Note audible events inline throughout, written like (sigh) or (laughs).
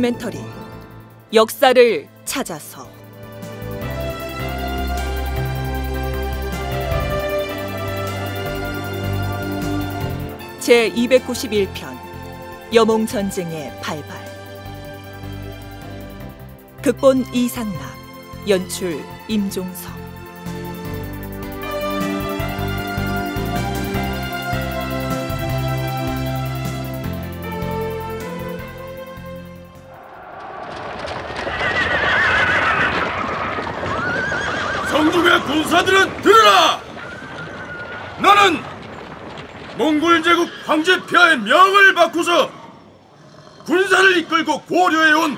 다큐멘터리 역사를 찾아서 제 291편 여몽 전쟁의 발발 극본 이상락 연출 임종석 황제폐하의 명을 바꾸서 군사를 이끌고 고려해온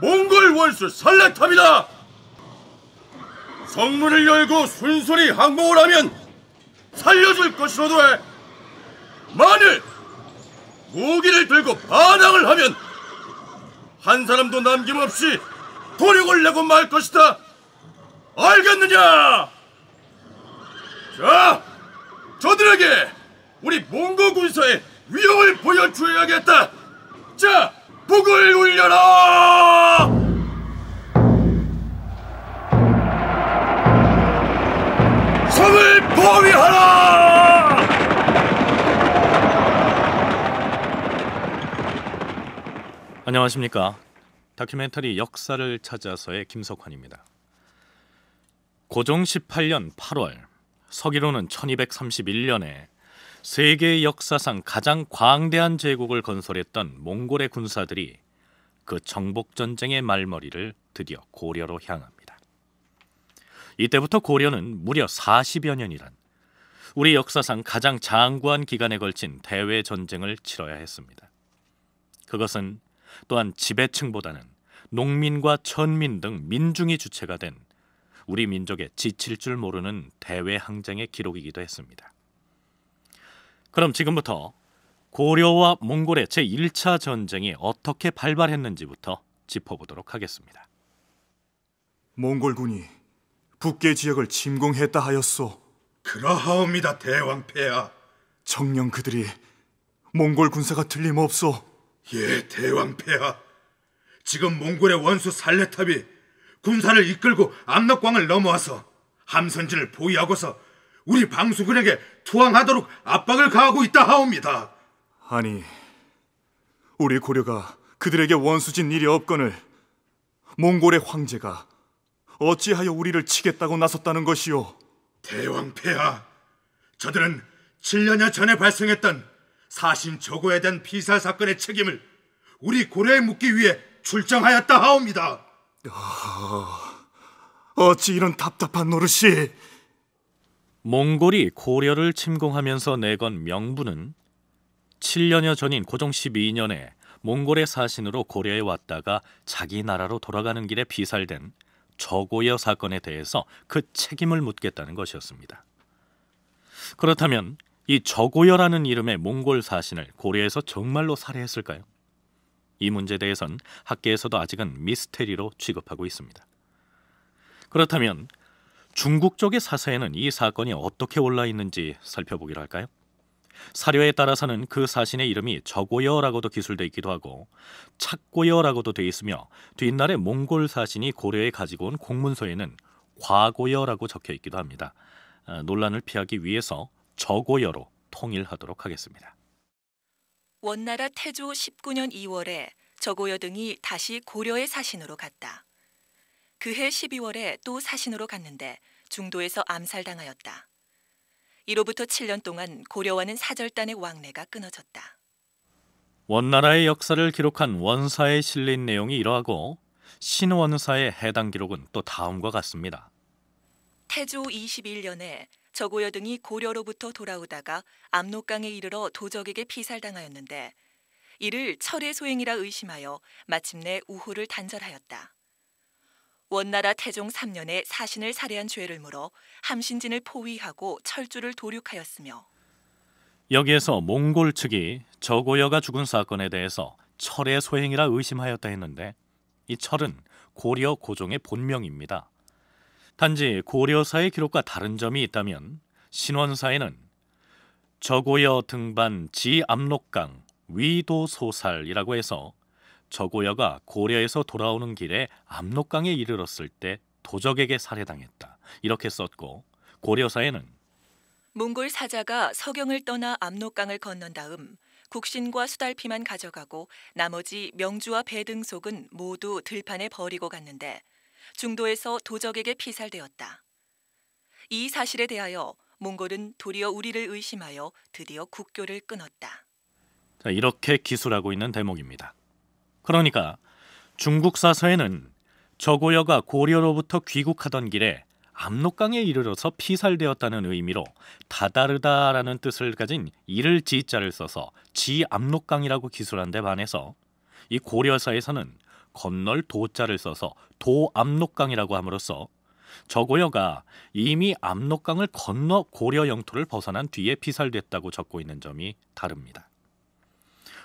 몽골 원수 설레탑이다 성문을 열고 순순히 항복을 하면 살려줄 것이로도 해. 만일 무기를 들고 반항을 하면 한 사람도 남김없이 도륙을 내고 말 것이다. 알겠느냐? 자, 저들에게 우리 몽고 군사에 위협을 보여줘야겠다. 자, 북을 울려라! 성을 포위하라! 안녕하십니까. 다큐멘터리 역사를 찾아서의 김석환입니다. 고종 18년 8월, 서기로는 1231년에 세계 역사상 가장 광대한 제국을 건설했던 몽골의 군사들이 그 정복 전쟁의 말머리를 드디어 고려로 향합니다. 이때부터 고려는 무려 40여 년이란 우리 역사상 가장 장구한 기간에 걸친 대외 전쟁을 치러야 했습니다. 그것은 또한 지배층보다는 농민과 천민 등 민중이 주체가 된 우리 민족의 지칠 줄 모르는 대외 항쟁의 기록이기도 했습니다. 그럼 지금부터 고려와 몽골의 제1차 전쟁이 어떻게 발발했는지부터 짚어보도록 하겠습니다. 몽골군이 북계 지역을 침공했다 하였소. 그러하옵니다, 대왕폐하. 정녕 그들이 몽골 군사가 틀림없소. 예, 대왕폐하. 지금 몽골의 원수 살레탑이 군사를 이끌고 압록광을 넘어와서 함선진을 보위하고서 우리 방수근에게 투항하도록 압박을 가하고 있다 하옵니다. 아니, 우리 고려가 그들에게 원수진 일이 없건을 몽골의 황제가 어찌하여 우리를 치겠다고 나섰다는 것이오? 대왕폐하, 저들은 7년여 전에 발생했던 사신 저고에 대한 피살 사건의 책임을 우리 고려에 묻기 위해 출정하였다 하옵니다. 어... 어찌 이런 답답한 노릇이 몽골이 고려를 침공하면서 내건 명분은 7년여 전인 고종 12년에 몽골의 사신으로 고려에 왔다가 자기 나라로 돌아가는 길에 피살된 저고여 사건에 대해서 그 책임을 묻겠다는 것이었습니다. 그렇다면 이 저고여라는 이름의 몽골 사신을 고려에서 정말로 살해했을까요? 이 문제에 대해선 학계에서도 아직은 미스테리로 취급하고 있습니다. 그렇다면 중국 쪽의 사사에는 이 사건이 어떻게 올라 있는지 살펴보기로 할까요? 사료에 따라서는 그 사신의 이름이 저고여라고도 기술되어 있기도 하고 착고여라고도 되어 있으며 뒷날에 몽골 사신이 고려에 가지고 온 공문서에는 과고여라고 적혀 있기도 합니다. 아, 논란을 피하기 위해서 저고여로 통일하도록 하겠습니다. 원나라 태조 19년 2월에 저고여 등이 다시 고려의 사신으로 갔다. 그해 12월에 또 사신으로 갔는데 중도에서 암살당하였다. 이로부터 7년 동안 고려와는 사절단의 왕래가 끊어졌다. 원나라의 역사를 기록한 원사에 실린 내용이 이러하고 신원사의 해당 기록은 또 다음과 같습니다. 태조 21년에 저고려 등이 고려로부터 돌아오다가 압록강에 이르러 도적에게 피살당하였는데 이를 철의 소행이라 의심하여 마침내 우호를 단절하였다. 원나라 태종 3년에 사신을 살해한 죄를 물어 함신진을 포위하고 철주를 도륙하였으며 여기에서 몽골 측이 저고여가 죽은 사건에 대해서 철의 소행이라 의심하였다 했는데 이 철은 고려 고종의 본명입니다. 단지 고려사의 기록과 다른 점이 있다면 신원사에는 저고여 등반 지압록강 위도소살이라고 해서 저고려가 고려에서 돌아오는 길에 압록강에 이르렀을 때 도적에게 살해당했다. 이렇게 썼고 고려사에는 몽골 사자가 서경을 떠나 압록강을 건넌 다음 국신과 수달피만 가져가고 나머지 명주와 배등 속은 모두 들판에 버리고 갔는데 중도에서 도적에게 피살되었다. 이 사실에 대하여 몽골은 도리어 우리를 의심하여 드디어 국교를 끊었다. 자, 이렇게 기술하고 있는 대목입니다. 그러니까 중국 사서에는 저고려가 고려로부터 귀국하던 길에 압록강에 이르러서 피살되었다는 의미로 다다르다라는 뜻을 가진 이를 지자를 써서 지압록강이라고 기술한 데 반해서 이 고려사에서는 건널 도자를 써서 도압록강이라고 함으로써 저고려가 이미 압록강을 건너 고려 영토를 벗어난 뒤에 피살됐다고 적고 있는 점이 다릅니다.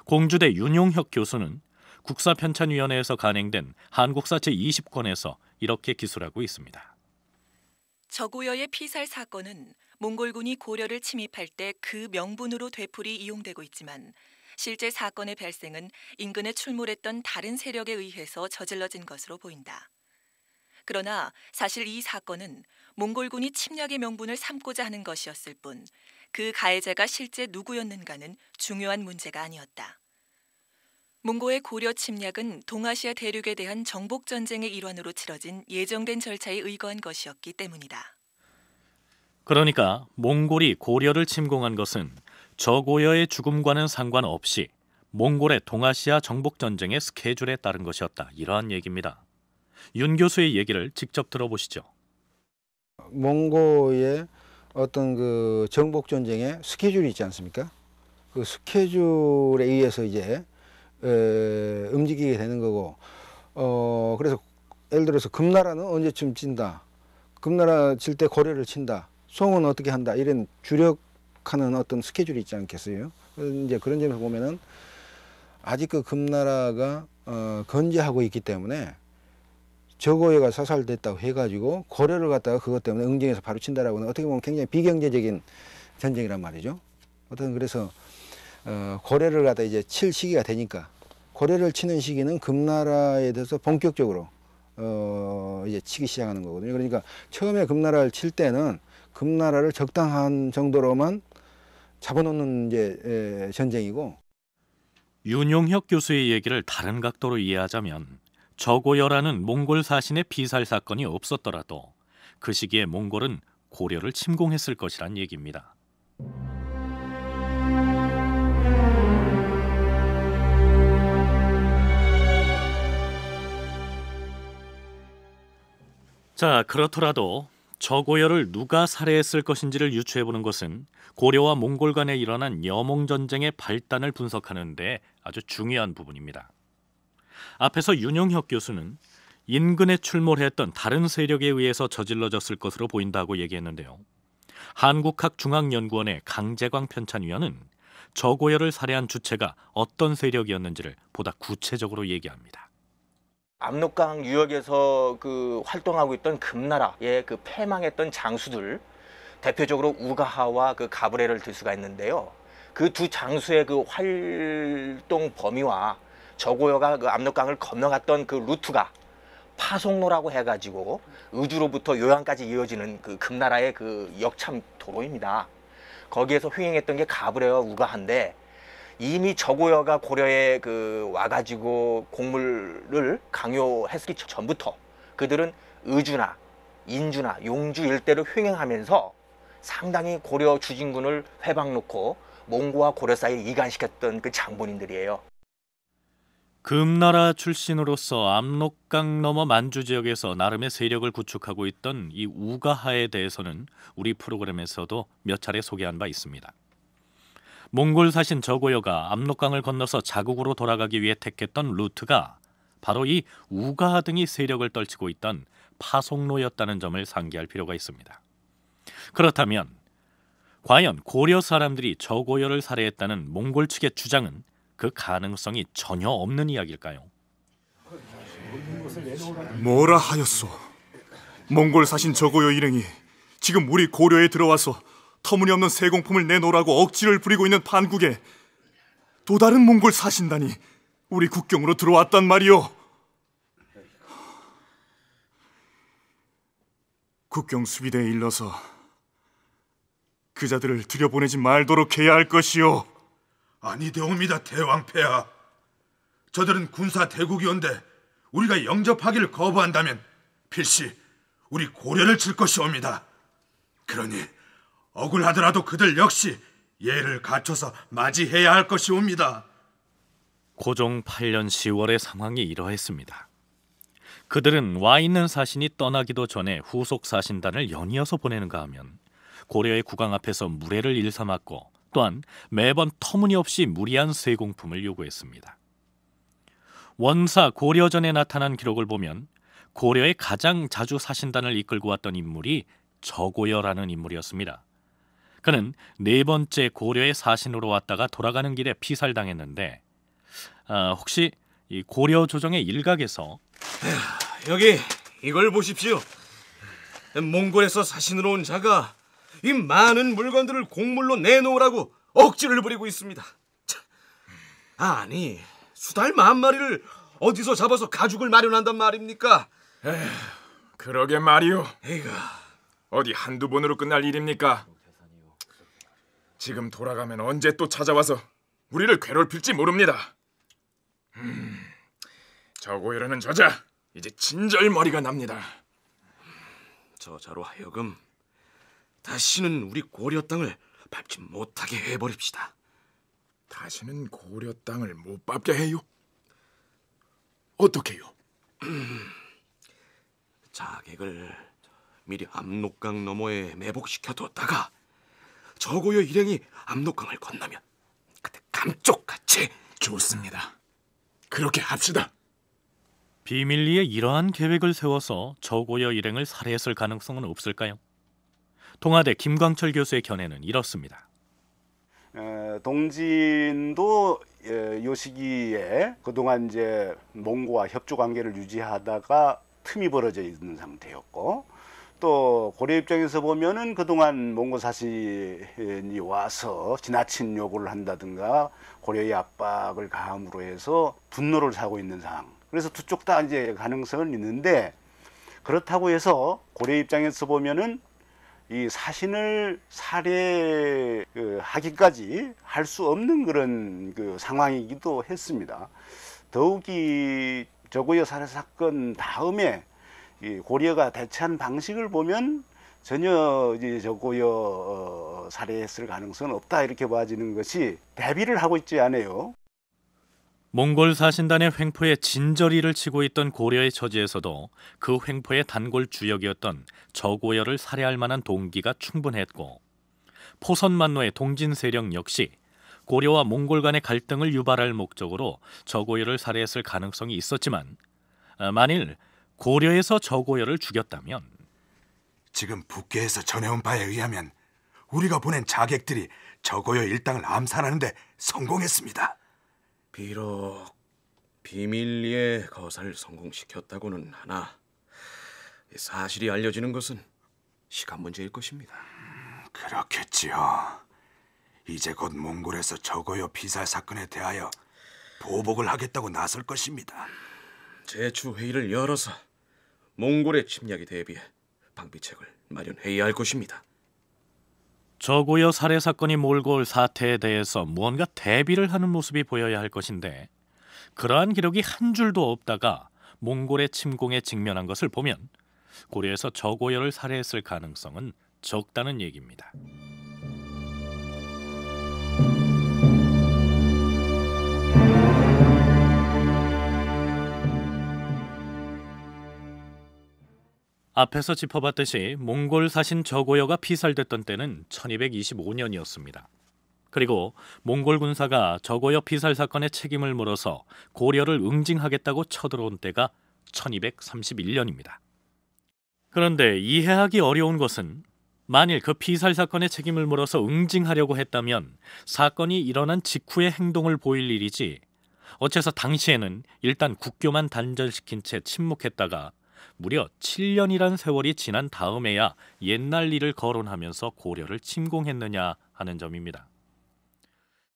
공주대 윤용혁 교수는 국사편찬위원회에서 간행된 한국사 제20권에서 이렇게 기술하고 있습니다. 저고여의 피살 사건은 몽골군이 고려를 침입할 때 그 명분으로 되풀이 이용되고 있지만 실제 사건의 발생은 인근에 출몰했던 다른 세력에 의해서 저질러진 것으로 보인다. 그러나 사실 이 사건은 몽골군이 침략의 명분을 삼고자 하는 것이었을 뿐 그 가해자가 실제 누구였는가는 중요한 문제가 아니었다. 몽고의 고려 침략은 동아시아 대륙에 대한 정복 전쟁의 일환으로 치러진 예정된 절차에 의거한 것이었기 때문이다. 그러니까 몽골이 고려를 침공한 것은 저고려의 죽음과는 상관없이 몽골의 동아시아 정복 전쟁의 스케줄에 따른 것이었다. 이러한 얘기입니다. 윤 교수의 얘기를 직접 들어보시죠. 몽고의 어떤 그 정복 전쟁의 스케줄이 있지 않습니까? 그 스케줄에 의해서 이제 에, 움직이게 되는 거고 어 그래서 예를 들어서 금나라는 언제쯤 친다 금나라 칠때 고려를 친다 송은 어떻게 한다 이런 주력하는 어떤 스케줄이 있지 않겠어요 이제 그런 점에서 보면은 아직 그 금나라가 어, 건재하고 있기 때문에 저고해가 사살됐다고 해가지고 고려를 갖다가 그것 때문에 응징해서 바로 친다라고는 어떻게 보면 굉장히 비경제적인 전쟁이란 말이죠. 어떤 그래서 어, 고래를 갖다 이제 칠 시기가 되니까 고래를 치는 시기는 금나라에 대해서 본격적으로 어, 이제 치기 시작하는 거거든요. 그러니까 처음에 금나라를 칠 때는 금나라를 적당한 정도로만 잡아놓는 이제 에, 전쟁이고 윤용혁 교수의 얘기를 다른 각도로 이해하자면 저고여라는 몽골 사신의 피살 사건이 없었더라도 그 시기에 몽골은 고려를 침공했을 것이란 얘기입니다. 자, 그렇더라도 저고열을 누가 살해했을 것인지를 유추해보는 것은 고려와 몽골 간에 일어난 여몽 전쟁의 발단을 분석하는데 아주 중요한 부분입니다. 앞에서 윤용혁 교수는 인근에 출몰했던 다른 세력에 의해서 저질러졌을 것으로 보인다고 얘기했는데요. 한국학중앙연구원의 강재광 편찬위원은 저고열을 살해한 주체가 어떤 세력이었는지를 보다 구체적으로 얘기합니다. 압록강 유역에서 그 활동하고 있던 금나라의 예, 그 패망했던 장수들 대표적으로 우가하와 그 가브레를 들 수가 있는데요. 그 두 장수의 그 활동 범위와 저고여가 그 압록강을 건너갔던 그 루트가 파송로라고 해가지고 의주로부터 요양까지 이어지는 그 금나라의 그 역참 도로입니다. 거기에서 횡행했던 게 가브레와 우가한데 이미 저고여가 고려에 그 와가지고 곡물을 강요했기 전부터 그들은 의주나 인주나 용주 일대를 횡행하면서 상당히 고려 주진군을 회방 놓고 몽고와 고려 사이를 이간시켰던 그 장본인들이에요. 금나라 출신으로서 압록강 너머 만주 지역에서 나름의 세력을 구축하고 있던 이 우가하에 대해서는 우리 프로그램에서도 몇 차례 소개한 바 있습니다. 몽골 사신 저고요가 압록강을 건너서 자국으로 돌아가기 위해 택했던 루트가 바로 이 우가 등이 세력을 떨치고 있던 파송로였다는 점을 상기할 필요가 있습니다. 그렇다면 과연 고려 사람들이 저고요를 살해했다는 몽골 측의 주장은 그 가능성이 전혀 없는 이야기일까요? 뭐라 하였소? 몽골 사신 저고요 일행이 지금 우리 고려에 들어와서 터무니없는 세공품을 내놓으라고 억지를 부리고 있는 반국에 또 다른 몽골 사신단이 우리 국경으로 들어왔단 말이오. 국경 수비대에 일러서 그자들을 들여보내지 말도록 해야 할 것이오. 아니되옵니다, 대왕패하 저들은 군사 대국이온데 우리가 영접하기를 거부한다면 필시 우리 고려를 칠 것이옵니다. 그러니 억울하더라도 그들 역시 예를 갖춰서 맞이해야 할 것이옵니다. 고종 8년 10월의 상황이 이러했습니다. 그들은 와 있는 사신이 떠나기도 전에 후속 사신단을 연이어서 보내는가 하면 고려의 국왕 앞에서 무례를 일삼았고 또한 매번 터무니없이 무리한 세공품을 요구했습니다. 원사 고려전에 나타난 기록을 보면 고려의 가장 자주 사신단을 이끌고 왔던 인물이 저고여라는 인물이었습니다. 그는 네 번째 고려의 사신으로 왔다가 돌아가는 길에 피살당했는데 아, 혹시 이 고려 조정의 일각에서 에휴, 여기 이걸 보십시오. 몽골에서 사신으로 온 자가 이 많은 물건들을 공물로 내놓으라고 억지를 부리고 있습니다. 아니 수달 만 마리를 어디서 잡아서 가죽을 마련한단 말입니까? 에휴, 그러게 말이오. 이가 어디 한두 번으로 끝날 일입니까? 지금 돌아가면 언제 또 찾아와서 우리를 괴롭힐지 모릅니다. 음, 저고 이러는 저자 이제 진절머리가 납니다. 저자로 하여금 다시는 우리 고려 땅을 밟지 못하게 해버립시다. 다시는 고려 땅을 못 밟게 해요? 어떻게요? 자객을 미리 압록강 너머에 매복시켜뒀다가 저고요 일행이 압록강을 건너면 그때 감쪽같이 좋습니다. 그렇게 합시다. 비밀리에 이러한 계획을 세워서 저고여 일행을 살해했을 가능성은 없을까요? 동아대 김광철 교수의 견해는 이렇습니다. 동진도 요 시기에 그동안 이제 몽고와 협조 관계를 유지하다가 틈이 벌어져 있는 상태였고 또 고려 입장에서 보면은 그동안 몽고 사신이 와서 지나친 요구를 한다든가 고려의 압박을 가함으로 해서 분노를 사고 있는 상황. 그래서 두 쪽 다 이제 가능성은 있는데 그렇다고 해서 고려 입장에서 보면은 이 사신을 살해하기까지 그 할수 없는 그런 그 상황이기도 했습니다. 더욱이 저고여 살해 사건 다음에 고려가 대체한 방식을 보면 전혀 이제 저고여 어, 사례했을 가능성은 없다 이렇게 봐지는 것이 대비를 하고 있지 않아요. 몽골 사신단의 횡포에 진저리를 치고 있던 고려의 처지에서도 그 횡포의 단골 주역이었던 저고여를 살해할 만한 동기가 충분했고 포선만노의 동진 세력 역시 고려와 몽골 간의 갈등을 유발할 목적으로 저고여를 살해했을 가능성이 있었지만 어, 만일 고려에서 저고려를 죽였다면 지금 북계에서 전해온 바에 의하면 우리가 보낸 자객들이 저고여 일당을 암살하는데 성공했습니다. 비록 비밀리에 거사를 성공시켰다고는 하나 사실이 알려지는 것은 시간 문제일 것입니다. 음, 그렇겠지요. 이제 곧 몽골에서 저고여 피살 사건에 대하여 보복을 하겠다고 나설 것입니다. 제추 회의를 열어서 몽골의 침략에 대비해 방비책을 마련해야 할 것입니다. 저고여 살해 사건이 몰고 올 사태에 대해서 무언가 대비를 하는 모습이 보여야 할 것인데 그러한 기록이 한 줄도 없다가 몽골의 침공에 직면한 것을 보면 고려에서 저고여를 살해했을 가능성은 적다는 얘기입니다. 앞에서 짚어봤듯이 몽골 사신 저고여가 피살됐던 때는 1225년이었습니다. 그리고 몽골 군사가 저고여 피살 사건의 책임을 물어서 고려를 응징하겠다고 쳐들어온 때가 1231년입니다. 그런데 이해하기 어려운 것은 만일 그 피살 사건의 책임을 물어서 응징하려고 했다면 사건이 일어난 직후의 행동을 보일 일이지 어째서 당시에는 일단 국교만 단절시킨 채 침묵했다가 무려 7년이란 세월이 지난 다음에야 옛날 일을 거론하면서 고려를 침공했느냐 하는 점입니다.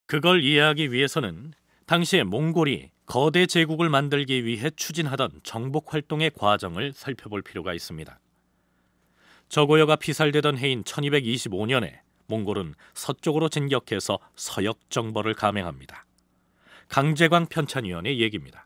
그걸 이해하기 위해서는 당시에 몽골이 거대 제국을 만들기 위해 추진하던 정복 활동의 과정을 살펴볼 필요가 있습니다. 저고려가 피살되던 해인 1225년에 몽골은 서쪽으로 진격해서 서역 정벌을 감행합니다. 강제광 편찬위원의 얘기입니다.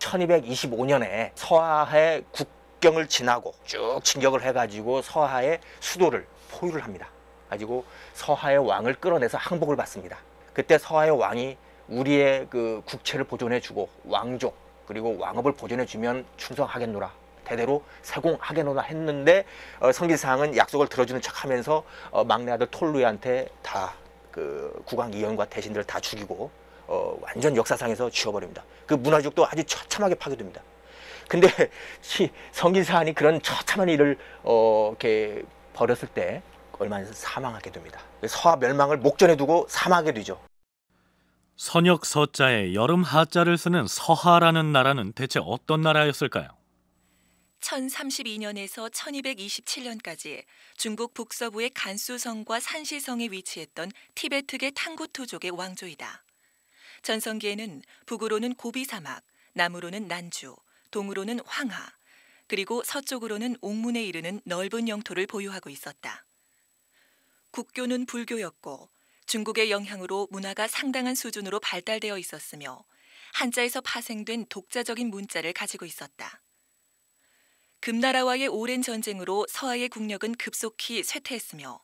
1225년에 서하의 국경을 지나고 쭉 진격을 해가지고 서하의 수도를 포위를 합니다. 가지고 서하의 왕을 끌어내서 항복을 받습니다. 그때 서하의 왕이 우리의 그 국채를 보존해주고 왕족 그리고 왕업을 보존해주면 충성하겠노라 대대로 세공하겠노라 했는데 어, 성기사항은 약속을 들어주는 척하면서 어, 막내 아들 톨루이한테 다그 국왕 이연과 대신들을 다 죽이고 어, 완전 역사상에서 지워버립니다. 그 문화적도 아주 처참하게 파괴됩니다. 근데 (laughs) 성기사안이 그런 처참한 일을 어, 이렇게 벌였을 때 얼마 안 사망하게 됩니다. 서하 멸망을 목전에 두고 사망하게 되죠. 선역 서자에 여름 하자를 쓰는 서하라는 나라는 대체 어떤 나라였을까요? 1032년에서 1227년까지 중국 북서부의 간수성과 산시성에 위치했던 티베트계 탕구토족의 왕조이다. 전성기에는 북으로는 고비 사막, 남으로는 난주, 동으로는 황하, 그리고 서쪽으로는 옥문에 이르는 넓은 영토를 보유하고 있었다. 국교는 불교였고 중국의 영향으로 문화가 상당한 수준으로 발달되어 있었으며 한자에서 파생된 독자적인 문자를 가지고 있었다. 금나라와의 오랜 전쟁으로 서하의 국력은 급속히 쇠퇴했으며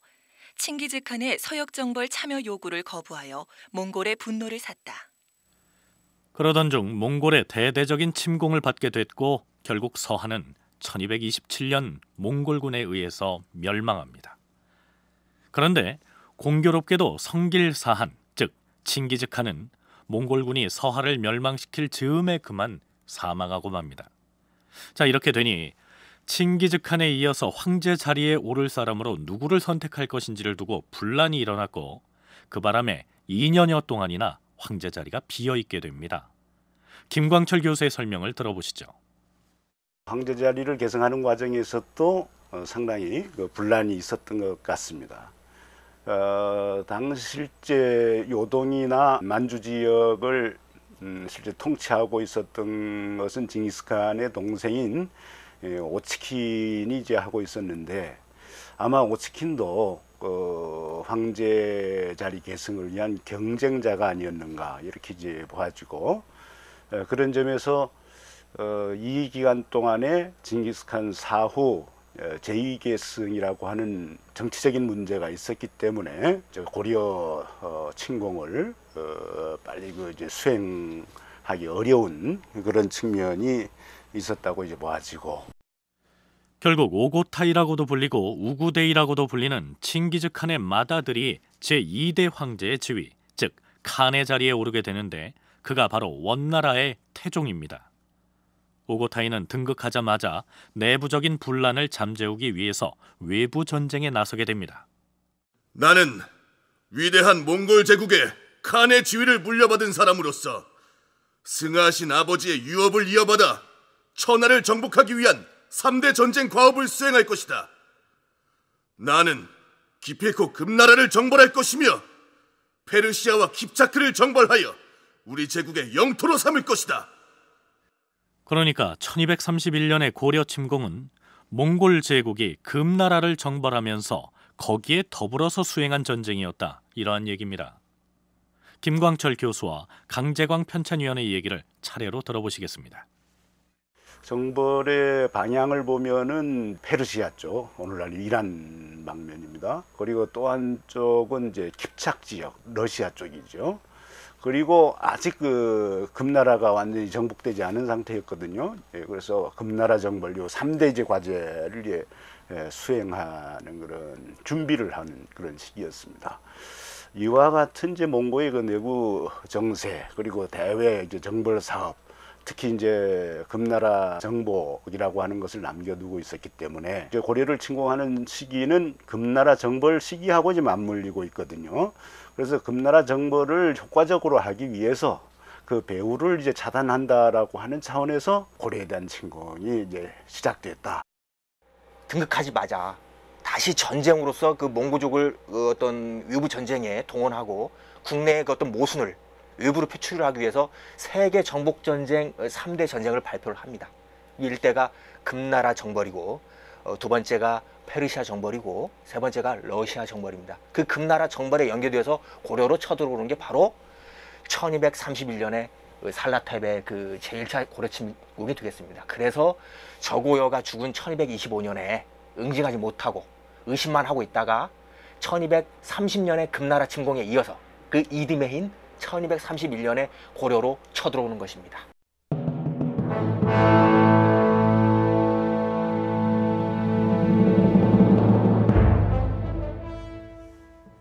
칭기즈칸의 서역 정벌 참여 요구를 거부하여 몽골의 분노를 샀다. 그러던 중 몽골의 대대적인 침공을 받게 됐고 결국 서한은 1227년 몽골군에 의해서 멸망합니다. 그런데 공교롭게도 성길사한, 즉 칭기즈칸은 몽골군이 서하를 멸망시킬 즈음에 그만 사망하고 맙니다. 자 이렇게 되니 칭기즈칸에 이어서 황제 자리에 오를 사람으로 누구를 선택할 것인지를 두고 분란이 일어났고 그 바람에 2년여 동안이나 황제 자리가 비어 있게 됩니다. 김광철 교수의 설명을 들어보시죠. 황제 자리를 개성하는 과정에서 또 어, 상당히 그 분란이 있었던 것 같습니다. 어, 당 실제 요동이나 만주 지역을 음, 실제 통치하고 있었던 것은 징기스칸의 동생인 예, 오츠킨이 이제 하고 있었는데 아마 오츠킨도 그 황제 자리 계승을 위한 경쟁자가 아니었는가 이렇게 이제 보아지고 에, 예, 그런 점에서 어, 이 기간 동안에 징기스칸 사후 예, 제2계승이라고 하는 정치적인 문제가 있었기 때문에 고려 어, 침공을 어, 빨리 그 이제 수행하기 어려운 그런 측면이 있었다고 이제 모아지고 결국 오고타이라고도 불리고 우구데이라고도 불리는 칭기즈 칸의 마다들이 제2대 황제의 지위, 즉 칸의 자리에 오르게 되는데 그가 바로 원나라의 태종입니다. 오고타이는 등극하자마자 내부적인 분란을 잠재우기 위해서 외부 전쟁에 나서게 됩니다. 나는 위대한 몽골 제국의 칸의 지위를 물려받은 사람으로서 승하신 아버지의 유업을 이어받아 천하를 정복하기 위한 3대 전쟁 과업을 수행할 것이다. 나는 기필코 금나라를 정벌할 것이며 페르시아와 킵차크를 정벌하여 우리 제국의 영토로 삼을 것이다. 그러니까 1231년의 고려 침공은 몽골 제국이 금나라를 정벌하면서 거기에 더불어서 수행한 전쟁이었다. 이러한 얘기입니다. 김광철 교수와 강재광 편찬위원의 얘기를 차례로 들어보시겠습니다. 정벌의 방향을 보면은 페르시아 쪽 오늘날 이란 방면입니다. 그리고 또 한쪽은 이제 킵착 지역 러시아 쪽이죠. 그리고 아직 그 금나라가 완전히 정복되지 않은 상태였거든요. 예, 그래서 금나라 정벌 요 3대 제 과제를 예, 예, 수행하는 그런 준비를 하 그런 시기였습니다. 이와 같은 이제 몽고의 그 내부 정세 그리고 대외 이제 정벌 사업 특히 이제 금나라 정복이라고 하는 것을 남겨두고 있었기 때문에 이제 고려를 침공하는 시기는 금나라 정벌 시기하고 좀 맞물리고 있거든요. 그래서 금나라 정벌을 효과적으로 하기 위해서 그 배후를 이제 차단한다라고 하는 차원에서 고려에 대한 침공이 이제 시작됐다. 등극하지마자 다시 전쟁으로서 그 몽고족을 그 어떤 외부 전쟁에 동원하고 국내의 그 어떤 모순을 외부로 표출을 하기 위해서 세계 정복 전쟁 3대 어, 전쟁을 발표를 합니다. 일대가 금나라 정벌이고 어, 두 번째가 페르시아 정벌이고 세 번째가 러시아 정벌입니다. 그 금나라 정벌에 연계되어서 고려로 쳐들어오는 게 바로 1231년에 살라탭의 그, 그 제1차 고려 침국이 되겠습니다. 그래서 저고여가 죽은 1225년에 응징하지 못하고 의심만 하고 있다가 1230년에 금나라 침공에 이어서 그 이듬해인 1231년에 고려로 쳐들어오는 것입니다.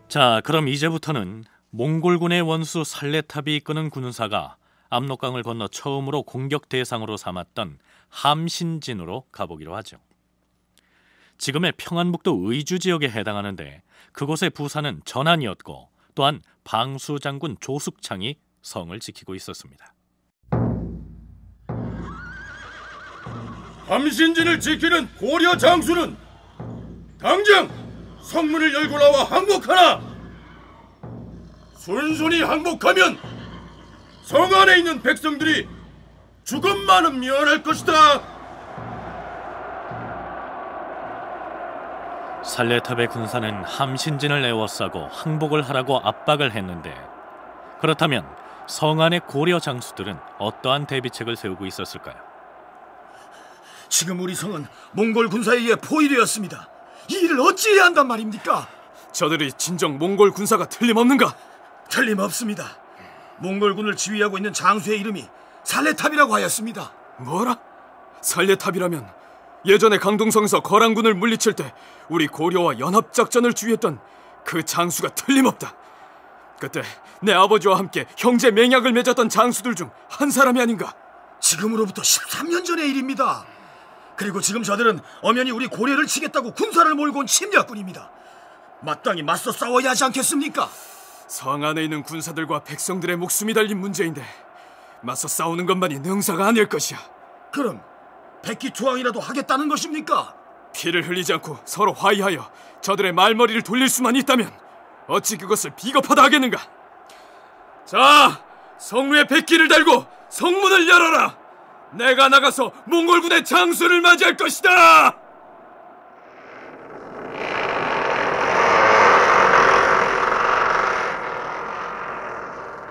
자, 그럼 이제부터는 몽골군의 원수 살레탑이 이끄는 군사가 압록강을 건너 처음으로 공격 대상으로 삼았던 함신진으로 가보기로 하죠. 지금의 평안북도 의주 지역에 해당하는데 그곳의 부산은 전한이었고 또한 방수 장군 조숙창이 성을 지키고 있었습니다. 함신진을 지키는 고려 장수는 당장 성문을 열고 나와 항복하라. 순순히 항복하면 성 안에 있는 백성들이 죽음만은 면할 것이다. 살레탑의 군사는 함신진을 에워싸고 항복을 하라고 압박을 했는데 그렇다면 성 안의 고려 장수들은 어떠한 대비책을 세우고 있었을까요? 지금 우리 성은 몽골 군사에 의해 포위되었습니다. 이 일을 어찌해야 한단 말입니까? 저들이 진정 몽골 군사가 틀림없는가? 틀림없습니다. 몽골군을 지휘하고 있는 장수의 이름이 살레탑이라고 하였습니다. 뭐라? 살레탑이라면 예전에 강동성에서 거란군을 물리칠 때 우리 고려와 연합작전을 주휘했던 그 장수가 틀림없다. 그때 내 아버지와 함께 형제 맹약을 맺었던 장수들 중 한 사람이 아닌가? 지금으로부터 13년 전의 일입니다. 그리고 지금 저들은 엄연히 우리 고려를 치겠다고 군사를 몰고 온 침략군입니다. 마땅히 맞서 싸워야 하지 않겠습니까? 성 안에 있는 군사들과 백성들의 목숨이 달린 문제인데 맞서 싸우는 것만이 능사가 아닐 것이야. 그럼 백기 조항이라도 하겠다는 것입니까? 피를 흘리지 않고 서로 화해하여 저들의 말머리를 돌릴 수만 있다면 어찌 그것을 비겁하다 하겠는가? 자, 성루의 백기를 달고 성문을 열어라. 내가 나가서 몽골군의 장수를 맞이할 것이다.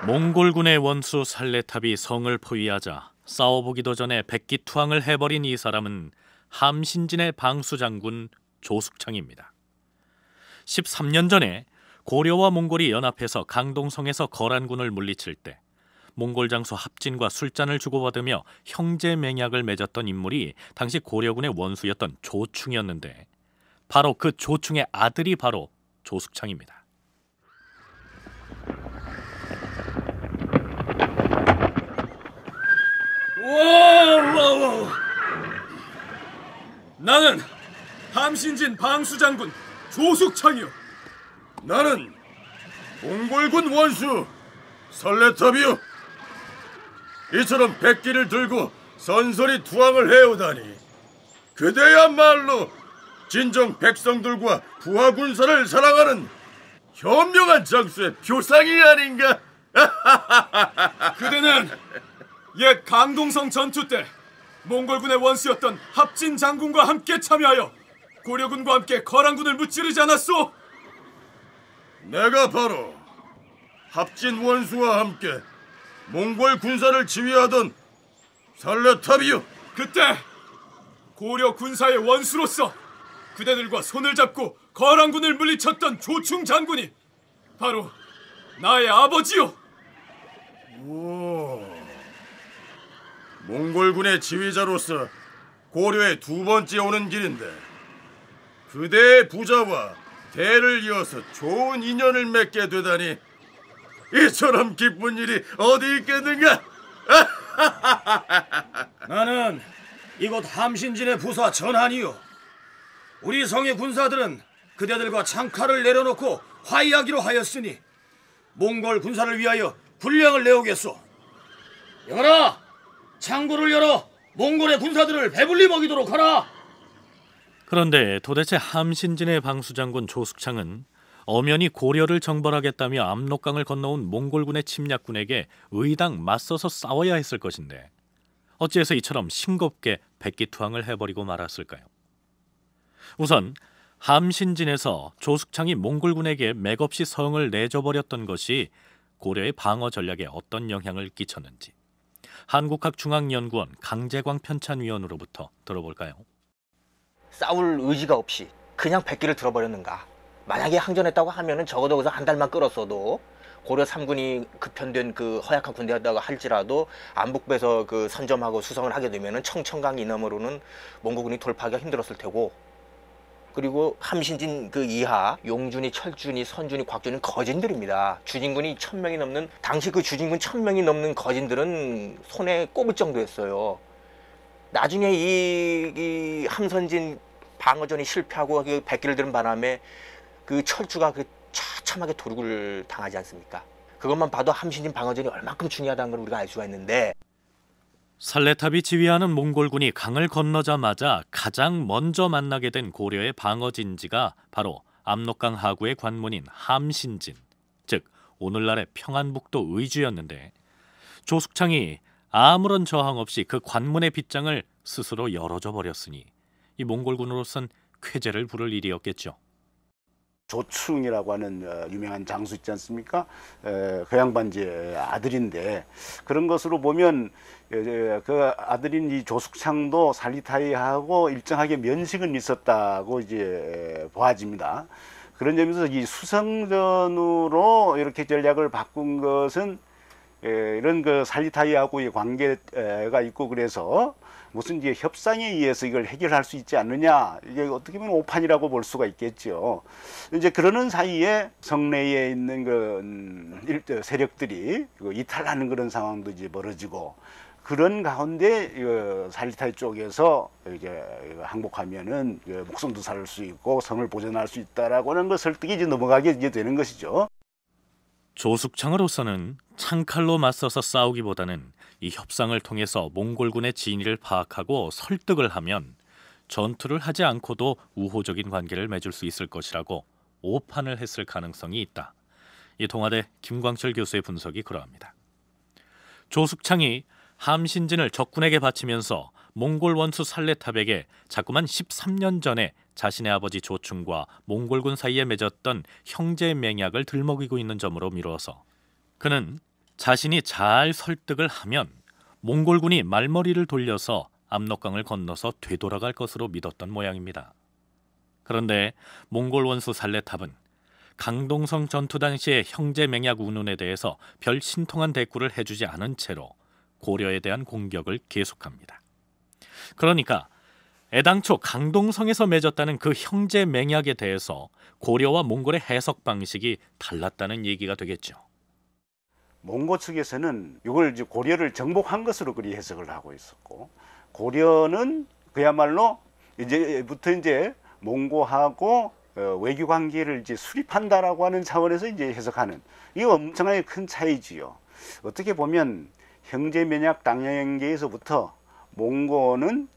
몽골군의 원수 살레탑이 성을 포위하자 싸워보기도 전에 백기 투항을 해버린 이 사람은 함신진의 방수장군 조숙창입니다. 13년 전에 고려와 몽골이 연합해서 강동성에서 거란군을 물리칠 때 몽골 장수 합진과 술잔을 주고받으며 형제 맹약을 맺었던 인물이 당시 고려군의 원수였던 조충이었는데 바로 그 조충의 아들이 바로 조숙창입니다. 와우, 와우, 와 나는 함신진 방수장군 조숙창이요. 나는 몽골군 원수 설레탑이요. 이처럼 백기를 들고 선선히 투항을 해오다니 그대야말로 진정 백성들과 부하 군사를 사랑하는 현명한 장수의 표상이 아닌가? (laughs) 그대는 옛 강동성 전투 때 몽골군의 원수였던 합진 장군과 함께 참여하여 고려군과 함께 거란군을 무찌르지 않았소? 내가 바로 합진 원수와 함께 몽골 군사를 지휘하던 살레탑이요. 그때 고려 군사의 원수로서 그대들과 손을 잡고 거란군을 물리쳤던 조충 장군이 바로 나의 아버지요. 오. 몽골군의 지휘자로서 고려의 두 번째 오는 길인데 그대의 부자와 대를 이어서 좋은 인연을 맺게 되다니 이처럼 기쁜 일이 어디 있겠는가? (laughs) 나는 이곳 함신진의 부사 전한이요. 우리 성의 군사들은 그대들과 창칼을 내려놓고 화해하기로 하였으니 몽골 군사를 위하여 군량을 내오겠소. 영하라! 창고를 열어 몽골의 군사들을 배불리 먹이도록 하라. 그런데 도대체 함신진의 방수장군 조숙창은 엄연히 고려를 정벌하겠다며 압록강을 건너온 몽골군의 침략군에게 의당 맞서서 싸워야 했을 것인데 어찌해서 이처럼 싱겁게 백기투항을 해버리고 말았을까요? 우선 함신진에서 조숙창이 몽골군에게 맥없이 성을 내줘버렸던 것이 고려의 방어 전략에 어떤 영향을 끼쳤는지 한국학중앙연구원 강재광 편찬위원으로부터 들어볼까요? 싸울 의지가 없이 그냥 백기를 들어버렸는가? 만약에 항전했다고 하면은 적어도 그서한 달만 끌었어도 고려 3군이 급편된 그 허약한 군대였다고 할지라도 안북부에서 그 선점하고 수성을 하게 되면은 청천강 이남으로는 몽고군이 돌파하기가 힘들었을 테고 그리고 함신진 그 이하 용준이 철준이 선준이 곽준이 거진들입니다 주진군이 천명이 넘는 당시 그 주진군 천명이 넘는 거진들은 손에 꼽을 정도였어요 나중에 이, 이 함선진 방어전이 실패하고 그 백기를 들은 바람에 그 철주가 그 처참하게 도륙을 당하지 않습니까 그것만 봐도 함신진 방어전이 얼만큼 중요하다는 걸 우리가 알 수가 있는데 살레탑이 지휘하는 몽골군이 강을 건너자마자 가장 먼저 만나게 된 고려의 방어 진지가 바로 압록강 하구의 관문인 함신진, 즉 오늘날의 평안북도 의주였는데 조숙창이 아무런 저항 없이 그 관문의 빗장을 스스로 열어줘 버렸으니 이 몽골군으로선 쾌재를 부를 일이었겠죠. 조충이라고 하는 어, 유명한 장수 있지 않습니까? 그 양반 제 아들인데 그런 것으로 보면 그 아들인 이 조숙창도 살리타이하고 일정하게 면식은 있었다고 이제 보아집니다. 그런 점에서 이 수성전으로 이렇게 전략을 바꾼 것은 이런 그 살리타이하고의 관계가 있고 그래서 무슨 이제 협상에 의해서 이걸 해결할 수 있지 않느냐 이게 어떻게 보면 오판이라고 볼 수가 있겠죠. 이제 그러는 사이에 성내에 있는 그 음, 세력들이 그 이탈하는 그런 상황도 이제 벌어지고 그런 가운데 살리탈 그 쪽에서 이제 항복하면은 그 목숨도 살 수 있고 성을 보존할 수 있다라고 하는 그 설득이 이제 넘어가게 이제 되는 것이죠. 조숙창으로서는 창칼로 맞서서 싸우기보다는 이 협상을 통해서 몽골군의 진위를 파악하고 설득을 하면 전투를 하지 않고도 우호적인 관계를 맺을 수 있을 것이라고 오판을 했을 가능성이 있다. 이 동아대 김광철 교수의 분석이 그러합니다. 조숙창이 함신진을 적군에게 바치면서 몽골 원수 살레탑에게 자꾸만 13년 전에 자신의 아버지 조충과 몽골군 사이에 맺었던 형제 의 맹약을 들먹이고 있는 점으로 미루어서 그는 자신이 잘 설득을 하면 몽골군이 말머리를 돌려서 압록강을 건너서 되돌아갈 것으로 믿었던 모양입니다. 그런데 몽골 원수 살레탑은 강동성 전투 당시의 형제 맹약 운운에 대해서 별 신통한 대꾸를 해주지 않은 채로 고려에 대한 공격을 계속합니다. 그러니까 애당초 강동성에서 맺었다는 그 형제 맹약에 대해서 고려와 몽골의 해석 방식이 달랐다는 얘기가 되겠죠. 몽고 측에서는 이걸 이제 고려를 정복한 것으로 그리 해석을 하고 있었고 고려는 그야말로 이제부터 이제 몽고하고 어, 외교 관계를 이제 수립한다라고 하는 차원에서 이제 해석하는 이거 엄청나게 큰 차이지요. 어떻게 보면 형제 면약 당연계에서부터 몽고는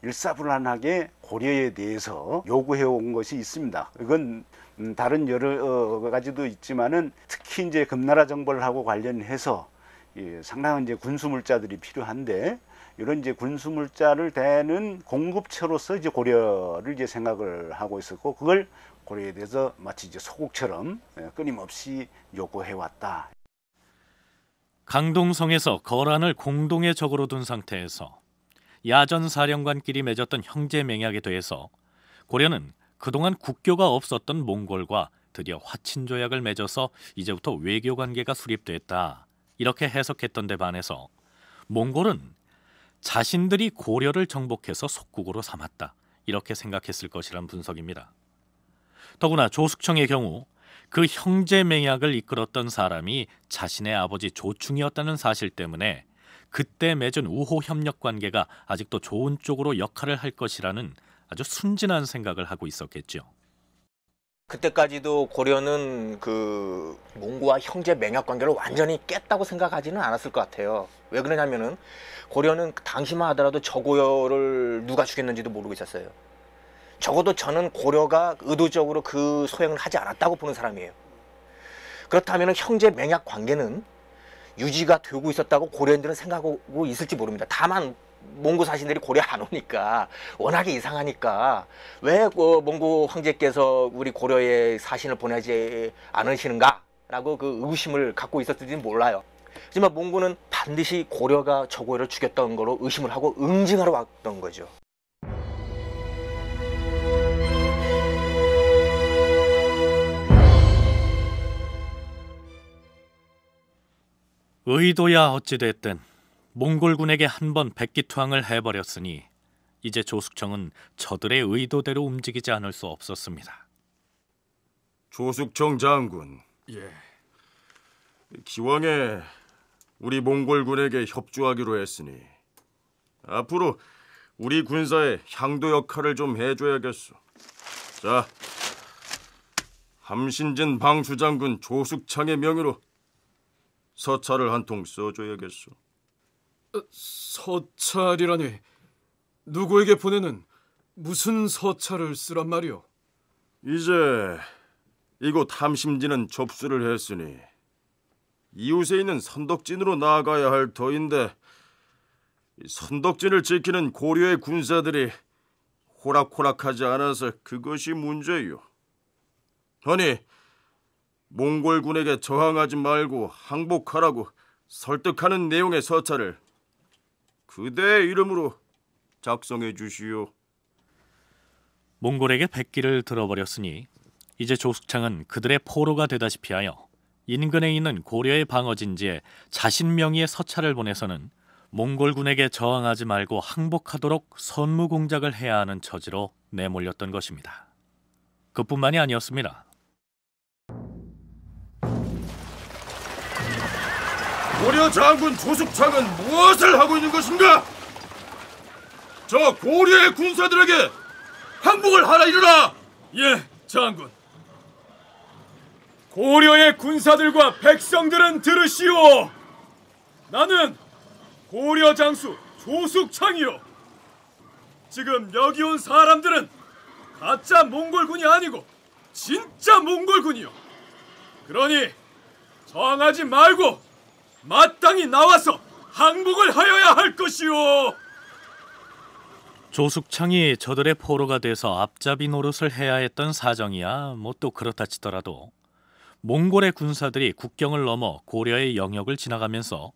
일사불란하게 고려에 대해서 요구해 온 것이 있습니다. 이건 음, 다른 여러 어, 가지도 있지만은 특히 이제 금나라 정벌하고 관련해서 예, 상당한 이제 군수물자들이 필요한데 이런 이제 군수물자를 대는 공급처로서 이제 고려를 이제 생각을 하고 있었고 그걸 고려에 대해서 마치 이제 소국처럼 예, 끊임없이 요구해 왔다. 강동성에서 거란을 공동의 적으로 둔 상태에서 야전 사령관끼리 맺었던 형제 맹약에 대해서 고려는 그동안 국교가 없었던 몽골과 드디어 화친 조약을 맺어서 이제부터 외교 관계가 수립됐다. 이렇게 해석했던 데 반해서 몽골은 자신들이 고려를 정복해서 속국으로 삼았다. 이렇게 생각했을 것이란 분석입니다. 더구나 조숙청의 경우 그 형제 맹약을 이끌었던 사람이 자신의 아버지 조충이었다는 사실 때문에 그때 맺은 우호 협력 관계가 아직도 좋은 쪽으로 역할을 할 것이라는 아주 순진한 생각을 하고 있었겠죠. 그때까지도 고려는 그 몽고와 형제 맹약 관계를 완전히 깼다고 생각하지는 않았을 것 같아요. 왜 그러냐면은 고려는 당시만 하더라도 저고려를 누가 죽였는지도 모르고 있었어요. 적어도 저는 고려가 의도적으로 그 소행을 하지 않았다고 보는 사람이에요. 그렇다면 형제 맹약 관계는 유지가 되고 있었다고 고려인들은 생각하고 있을지 모릅니다. 다만 몽고 사신들이 고려 안 오니까 워낙에 이상하니까 왜 어, 몽고 황제께서 우리 고려에 사신을 보내지 않으시는가 라고 그 의구심을 갖고 있었을지는 몰라요 하지만 몽고는 반드시 고려가 저고려를 죽였던 거로 의심을 하고 응징하러 왔던 거죠 의도야 어찌됐든 몽골군에게 한 번 백기투항을 해버렸으니 이제 조숙청은 저들의 의도대로 움직이지 않을 수 없었습니다. 조숙청 장군, 예. 기왕에 우리 몽골군에게 협조하기로 했으니 앞으로 우리 군사의 향도 역할을 좀 해줘야겠소. 자, 함신진 방수장군 조숙창의 명의로 서찰을 한 통 써줘야겠소. 서찰이라니 누구에게 보내는 무슨 서찰을 쓰란 말이오? 이제 이곳 탐심지는 접수를 했으니 이웃에 있는 선덕진으로 나아가야 할 터인데 선덕진을 지키는 고려의 군사들이 호락호락하지 않아서 그것이 문제요. 아니 몽골군에게 저항하지 말고 항복하라고 설득하는 내용의 서찰을 그대의 이름으로 작성해 주시오. 몽골에게 백기를 들어버렸으니 이제 조숙창은 그들의 포로가 되다시피 하여 인근에 있는 고려의 방어진지에 자신 명의의 서찰을 보내서는 몽골군에게 저항하지 말고 항복하도록 선무 공작을 해야 하는 처지로 내몰렸던 것입니다. 그뿐만이 아니었습니다. 고려 장군 조숙창은 무엇을 하고 있는 것인가? 저 고려의 군사들에게 항복을 하라 이르라! 예, 장군. 고려의 군사들과 백성들은 들으시오! 나는 고려 장수 조숙창이요! 지금 여기 온 사람들은 가짜 몽골군이 아니고 진짜 몽골군이요! 그러니 저항하지 말고 마땅히 나와서 항복을 하여야 할 것이오. 조숙창이 저들의 포로가 돼서 앞잡이 노릇을 해야 했던 사정이야 뭐 또 그렇다 치더라도 몽골의 군사들이 국경을 넘어 고려의 영역을 지나가면서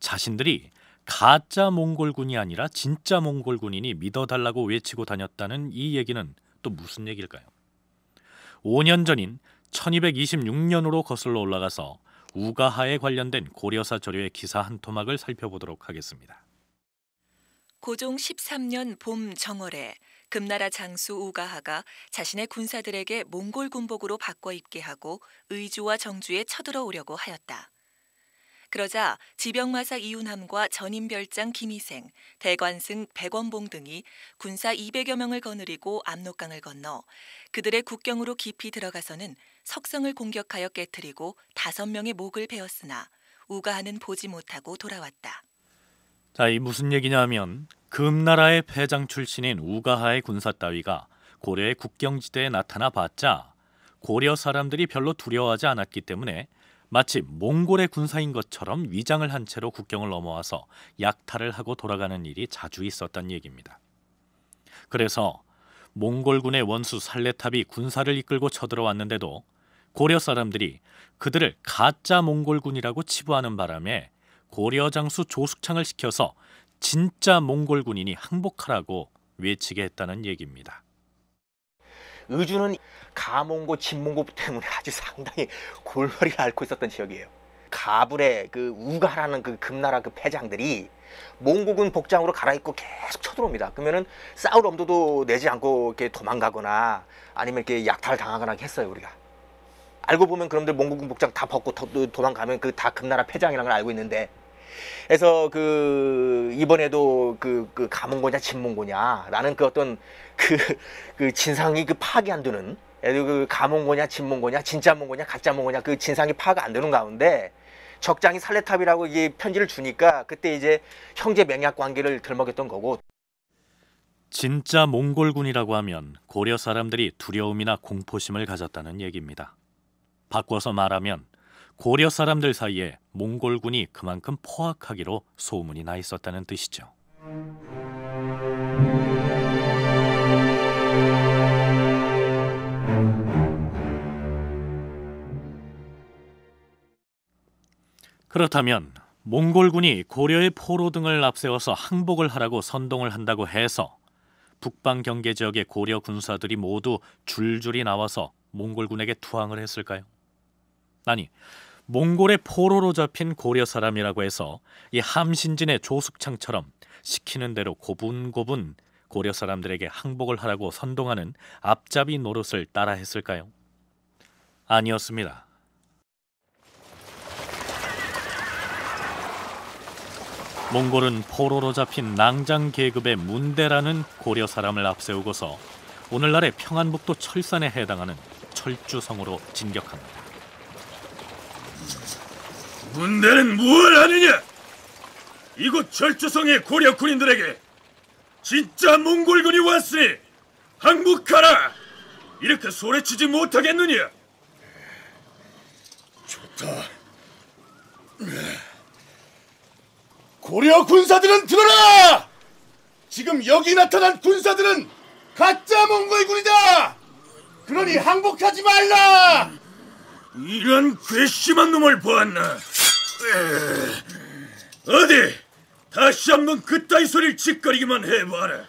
자신들이 가짜 몽골군이 아니라 진짜 몽골군이니 믿어달라고 외치고 다녔다는 이 얘기는 또 무슨 얘기일까요? 5년 전인 1226년으로 거슬러 올라가서 우가하에 관련된 고려사 조류의 기사 한 토막을 살펴보도록 하겠습니다. 고종 13년 봄 정월에 금나라 장수 우가하가 자신의 군사들에게 몽골 군복으로 바꿔 입게 하고 의주와 정주에 쳐들어오려고 하였다. 그러자 지병마사 이윤함과 전임별장 김희생, 대관승 백원봉 등이 군사 200여 명을 거느리고 압록강을 건너 그들의 국경으로 깊이 들어가서는 석성을 공격하여 깨뜨리고 다섯 명의 목을 베었으나 우가하는 보지 못하고 돌아왔다. 자, 이 무슨 얘기냐면 금나라의 패장 출신인 우가하의 군사 따위가 고려의 국경지대에 나타나 봤자 고려 사람들이 별로 두려워하지 않았기 때문에 마치 몽골의 군사인 것처럼 위장을 한 채로 국경을 넘어와서 약탈을 하고 돌아가는 일이 자주 있었던 얘기입니다. 그래서 몽골군의 원수 살레탑이 군사를 이끌고 쳐들어왔는데도 고려 사람들이 그들을 가짜 몽골군이라고 치부하는 바람에 고려 장수 조숙창을 시켜서 진짜 몽골 군인이 항복하라고 외치게 했다는 얘기입니다. 의주는 가몽고 진몽고 때문에 아주 상당히 골머리를 앓고 있었던 지역이에요. 가불의 그 우가라는 그 금나라 그 패장들이 몽고군 복장으로 갈아입고 계속 쳐들어옵니다. 그러면은 싸울 엄두도 내지 않고 이렇게 도망가거나 아니면 이렇게 약탈 당하거나 했어요 우리가. 알고 보면 그럼들 몽고군 복장 다 벗고 도, 망가면 그 다 금나라 패장이라는 걸 알고 있는데 그래서 그 이번에도 그, 그가문고냐 진문 고냐라는그 어떤 그, 그 진상이 그 파악이 안 되는 그가문고냐 그 진문 고냐 진짜 문고냐 가짜 문고냐그 진상이 파악 안 되는 가운데 적장이 살레탑이라고 이게 편지를 주니까 그때 이제 형제 맹약 관계를 들먹였던 거고. 진짜 몽골군이라고 하면 고려 사람들이 두려움이나 공포심을 가졌다는 얘기입니다. 바꿔서 말하면 고려 사람들 사이에 몽골군이 그만큼 포악하기로 소문이 나 있었다는 뜻이죠. 그렇다면 몽골군이 고려의 포로 등을 앞세워서 항복을 하라고 선동을 한다고 해서 북방 경계 지역의 고려 군사들이 모두 줄줄이 나와서 몽골군에게 투항을 했을까요? 아니, 몽골의 포로로 잡힌 고려 사람이라고 해서 이 함신진의 조숙창처럼 시키는 대로 고분고분 고려 사람들에게 항복을 하라고 선동하는 앞잡이 노릇을 따라했을까요? 아니었습니다. 몽골은 포로로 잡힌 낭장 계급의 문대라는 고려 사람을 앞세우고서 오늘날의 평안북도 철산에 해당하는 철주성으로 진격합니다. 군대는 무뭘하느냐 이곳 절조성의 고려 군인들에게 진짜 몽골군이 왔으니 항복하라! 이렇게 소리치지 못하겠느냐? 좋다. 고려 군사들은 들어라! 지금 여기 나타난 군사들은 가짜 몽골군이다! 그러니 항복하지 말라! 이런 괘씸한 놈을 보았나? 어디 다시 한번 그따위 소리를 짓거리기만 해봐라.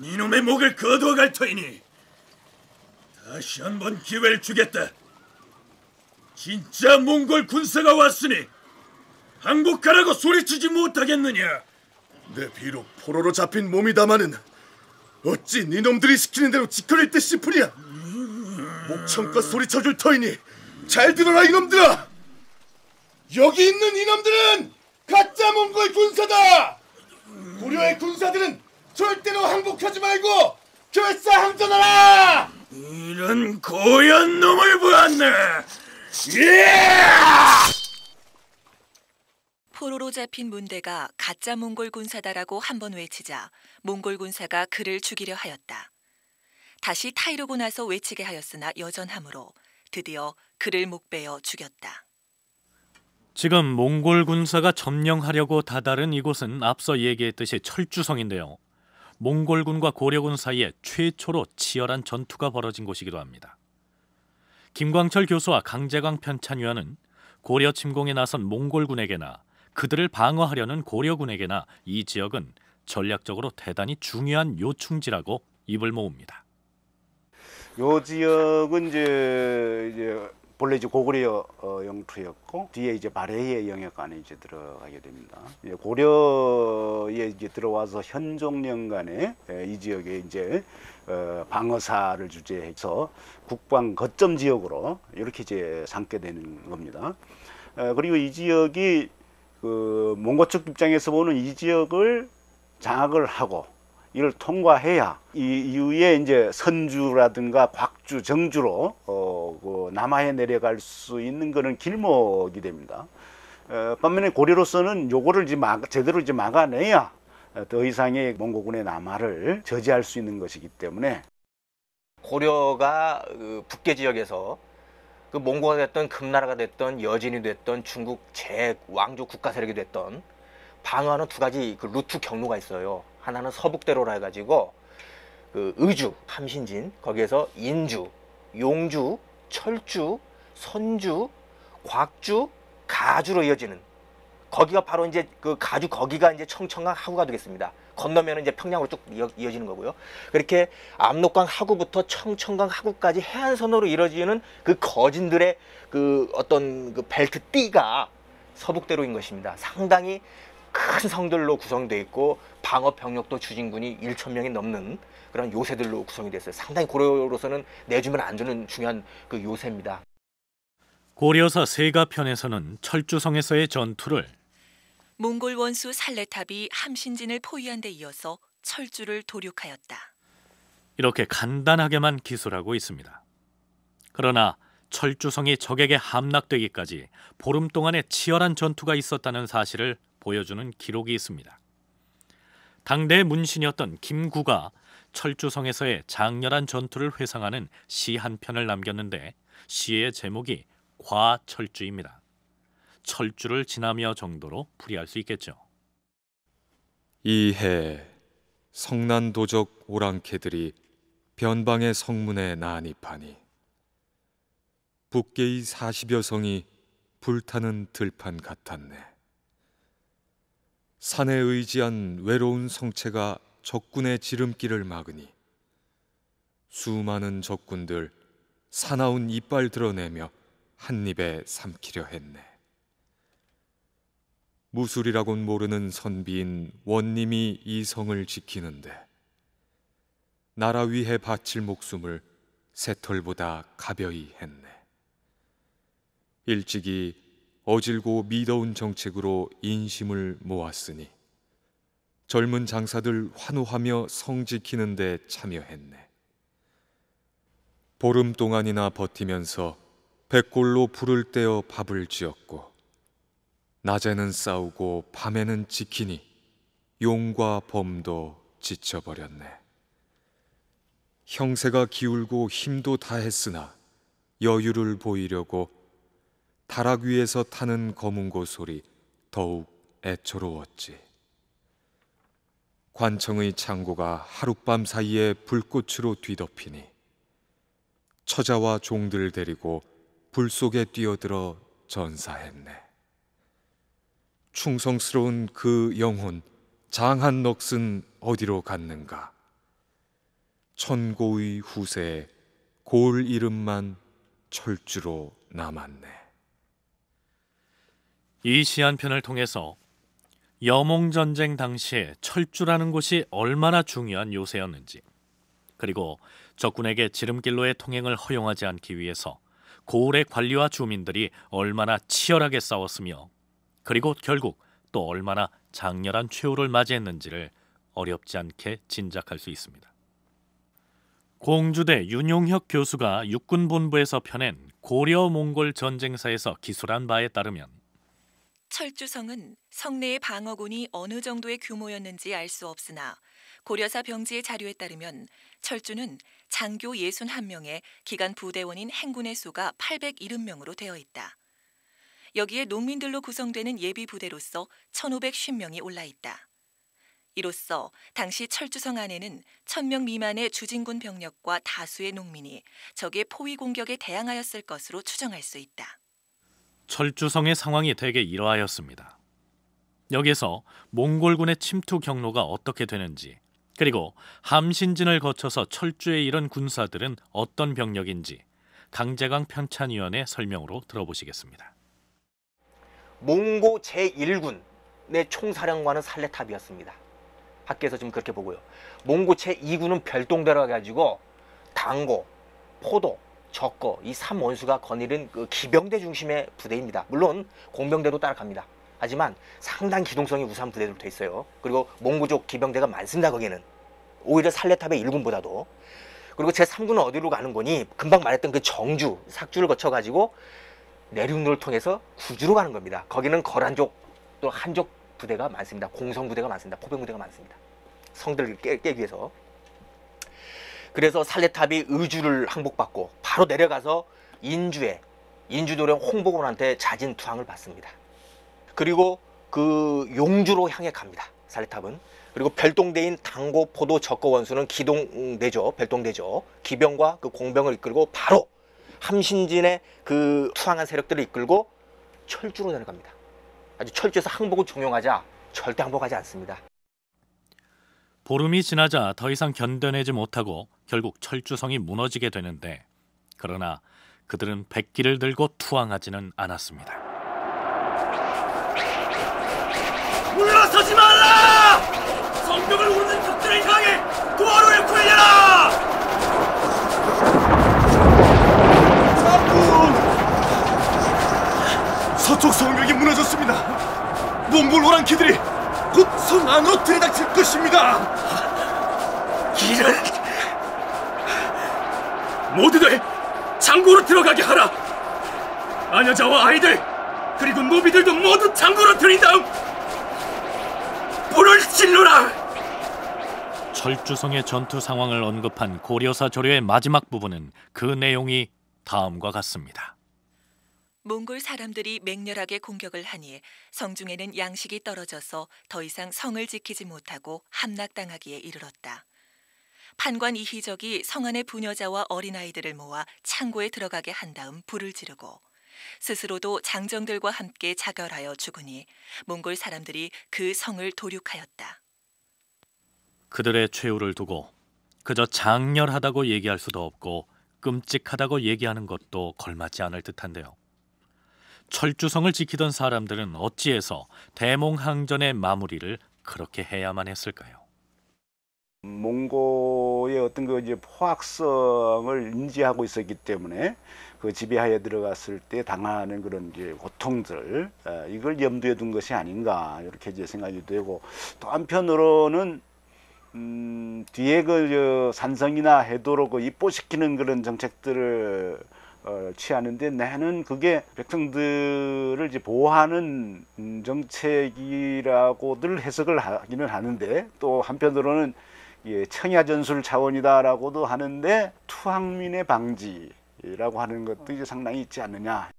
니놈의 목을 거두어갈 터이니 다시 한 번 기회를 주겠다. 진짜 몽골 군사가 왔으니 항복하라고 소리치지 못하겠느냐? 내 비록 포로로 잡힌 몸이다마는 어찌 니놈들이 시키는 대로 지켜낼 듯 싶으냐? 목청껏 소리쳐줄 터이니 잘 들어라 이놈들아! 여기 있는 이놈들은 가짜 몽골 군사다. 고려의 군사들은 절대로 항복하지 말고 결사항전하라. 이런 고연 놈을 보았네. 포로로 잡힌 문대가 가짜 몽골 군사다라고 한 번 외치자 몽골 군사가 그를 죽이려 하였다. 다시 타이르고 나서 외치게 하였으나 여전함으로 드디어 그를 목베어 죽였다. 지금 몽골 군사가 점령하려고 다다른 이곳은 앞서 얘기했듯이 철주성인데요. 몽골군과 고려군 사이에 최초로 치열한 전투가 벌어진 곳이기도 합니다. 김광철 교수와 강재광 편찬위원은 고려 침공에 나선 몽골군에게나 그들을 방어하려는 고려군에게나 이 지역은 전략적으로 대단히 중요한 요충지라고 입을 모읍니다. 요 지역은 이제, 이제 본래 이제 고구려 어, 영토였고 뒤에 이제 마레의 영역 안에 이제 들어가게 됩니다. 이제 고려에 이제 들어와서 현종년간에 에, 이 지역에 이제 어, 방어사를 주재해서 국방 거점 지역으로 이렇게 이제 삼게 되는 겁니다. 에, 그리고 이 지역이 그 몽고 측 입장에서 보는 이 지역을 장악을 하고 이를 통과해야 이 이후에 이제 선주라든가 곽주, 정주로 어, 그 남하에 내려갈 수 있는 그런 길목이 됩니다. 어, 반면에 고려로서는 요거를 이제 막, 제대로 이제 막아내야 더 이상의 몽고군의 남하를 저지할 수 있는 것이기 때문에 고려가 그 북계 지역에서 그 몽고가 됐던 금나라가 됐던 여진이 됐던 중국 제 왕조 국가 세력이 됐던 방어하는 두 가지 그 루트 경로가 있어요. 하나는 서북대로라 해가지고 그 의주, 함신진, 거기에서 인주, 용주, 철주, 선주, 곽주, 가주로 이어지는 거기가 바로 이제 그 가주 거기가 이제 청천강 하구가 되겠습니다. 건너면 이제 평양으로 쭉 이어, 지는 거고요. 그렇게 압록강 하구부터 청천강 하구까지 해안선으로 이루어지는 그 거진들의 그 어떤 그 벨트 띠가 서북대로인 것입니다. 상당히 큰 성들로 구성돼 있고 방어 병력도 주진군이 1천 명이 넘는 그런 요새들로 구성이 됐어요. 상당히 고려로서는 내주면 안 주는 중요한 그 요새입니다. 고려사 세가편에서는 철주성에서의 전투를 몽골 원수 살레탑이 함신진을 포위한 데 이어서 철주를 도륙하였다. 이렇게 간단하게만 기술하고 있습니다. 그러나 철주성이 적에게 함락되기까지 보름 동안의 치열한 전투가 있었다는 사실을 보여주는 기록이 있습니다. 당대 문신이었던 김구가 철조성에서의 장렬한 전투를 회상하는 시 한 편을 남겼는데 시의 제목이 과철주입니다. 철주를 지나며 정도로 풀이할 수 있겠죠. 이해 성난도적 오랑캐들이 변방의 성문에 난입하니 북계의 사십여 성이 불타는 들판 같았네. 산에 의지한 외로운 성체가 적군의 지름길을 막으니 수많은 적군들 사나운 이빨 드러내며 한 입에 삼키려 했네. 무술이라곤 모르는 선비인 원님이 이 성을 지키는데 나라 위에 바칠 목숨을 새털보다 가벼이 했네. 일찍이 어질고 미더운 정책으로 인심을 모았으니 젊은 장사들 환호하며 성 지키는데 참여했네. 보름 동안이나 버티면서 백골로 불을 떼어 밥을 지었고 낮에는 싸우고 밤에는 지키니 용과 범도 지쳐버렸네. 형세가 기울고 힘도 다했으나 여유를 보이려고 다락 위에서 타는 거문고 소리 더욱 애처로웠지. 관청의 창고가 하룻밤 사이에 불꽃으로 뒤덮이니 처자와 종들 을 데리고 불 속에 뛰어들어 전사했네. 충성스러운 그 영혼 장한 넋은 어디로 갔는가? 천고의 후세에 골 이름만 철주로 남았네. 이시한 편을 통해서 여몽 전쟁 당시에 철주라는 곳이 얼마나 중요한 요새였는지 그리고 적군에게 지름길로의 통행을 허용하지 않기 위해서 고을의 관리와 주민들이 얼마나 치열하게 싸웠으며 그리고 결국 또 얼마나 장렬한 최후를 맞이했는지를 어렵지 않게 짐작할 수 있습니다. 공주대 윤용혁 교수가 육군본부에서 펴낸 고려 몽골 전쟁사에서 기술한 바에 따르면 철주성은 성내의 방어군이 어느 정도의 규모였는지 알 수 없으나 고려사 병지의 자료에 따르면 철주는 장교 61명에 기간 부대원인 행군의 수가 870명으로 되어 있다. 여기에 농민들로 구성되는 예비 부대로서 1,510명이 올라 있다. 이로써 당시 철주성 안에는 1000명 미만의 주진군 병력과 다수의 농민이 적의 포위 공격에 대항하였을 것으로 추정할 수 있다. 철주성의 상황이 대개 이러하였습니다. 여기에서 몽골군의 침투 경로가 어떻게 되는지 그리고 함신진을 거쳐서 철주에 이른 군사들은 어떤 병력인지 강재강 편찬위원의 설명으로 들어보시겠습니다. 몽고 제1군의 총사령관은 살레탑이었습니다. 밖에서 지금 그렇게 보고요. 몽고 제2군은 별동대라 가지고 당고, 포도, 적거 이삼원수가 거닐은 그 기병대 중심의 부대입니다. 물론 공병대도 따라갑니다. 하지만 상당 기동성이 우수한 부대로 돼 있어요. 그리고 몽구족 기병대가 많습니다. 거기는 오히려 살레탑의 일군보다도 그리고 제3군은 어디로 가는 거니? 금방 말했던 그 정주, 삭주를 거쳐가지고 내륙로를 통해서 구주로 가는 겁니다. 거기는 거란족 또 한족 부대가 많습니다. 공성 부대가 많습니다. 포병 부대가 많습니다. 성들을 깨, 깨기 위해서. 그래서 살레탑이 의주를 항복받고 바로 내려가서 인주에 인주도령 홍보군한테 자진 투항을 받습니다. 그리고 그 용주로 향해 갑니다. 살레탑은 그리고 별동대인 당고포도 적거원수는 기동대죠 별동대죠 기병과 그 공병을 이끌고 바로 함신진의 그 투항한 세력들을 이끌고 철주로 내려갑니다 아주 철주에서 항복을 종용하자 절대 항복하지 않습니다 보름이 지나자 더 이상 견뎌내지 못하고 결국 철주성이 무너지게 되는데 그러나 그들은 백기를 들고 투항하지는 않았습니다. 물러서지 말라! 성벽을 우는 적들을 향해 도로를 굴려라! 사군! 서쪽 성벽이 무너졌습니다. 몽골 오랑캐들이 곧성 안으로 들이닥칠 것입니다. 이런 모두들 장고로 들어가게 하라. 아녀자와 아이들 그리고 노비들도 모두 장고로 들인 다음 불을 질러라. 철주성의 전투 상황을 언급한 고려사 조례의 마지막 부분은 그 내용이 다음과 같습니다. 몽골 사람들이 맹렬하게 공격을 하니 성중에는 양식이 떨어져서 더 이상 성을 지키지 못하고 함락당하기에 이르렀다. 판관 이희적이 성 안의 부녀자와 어린아이들을 모아 창고에 들어가게 한 다음 불을 지르고 스스로도 장정들과 함께 자결하여 죽으니 몽골 사람들이 그 성을 도륙하였다. 그들의 최후를 두고 그저 장렬하다고 얘기할 수도 없고 끔찍하다고 얘기하는 것도 걸맞지 않을 듯한데요. 철주성을 지키던 사람들은 어찌해서 대몽항전의 마무리를 그렇게 해야만 했을까요? 몽고의 어떤 그 이제 포악성을 인지하고 있었기 때문에 그 지배하에 들어갔을 때 당하는 그런 이제 고통들 아, 이걸 염두에 둔 것이 아닌가 이렇게 이제 생각이 되고 또 한편으로는 음 뒤에 그 산성이나 해도로 그 입보시키는 그런 정책들을 어, 취하는데 내는 그게 백성들을 이제 보호하는 정책이라고들 해석을 하기는 하는데 또 한편으로는 예, 청야 전술 차원이다라고도 하는데 투항민의 방지라고 하는 것도 이제 상당히 있지 않느냐.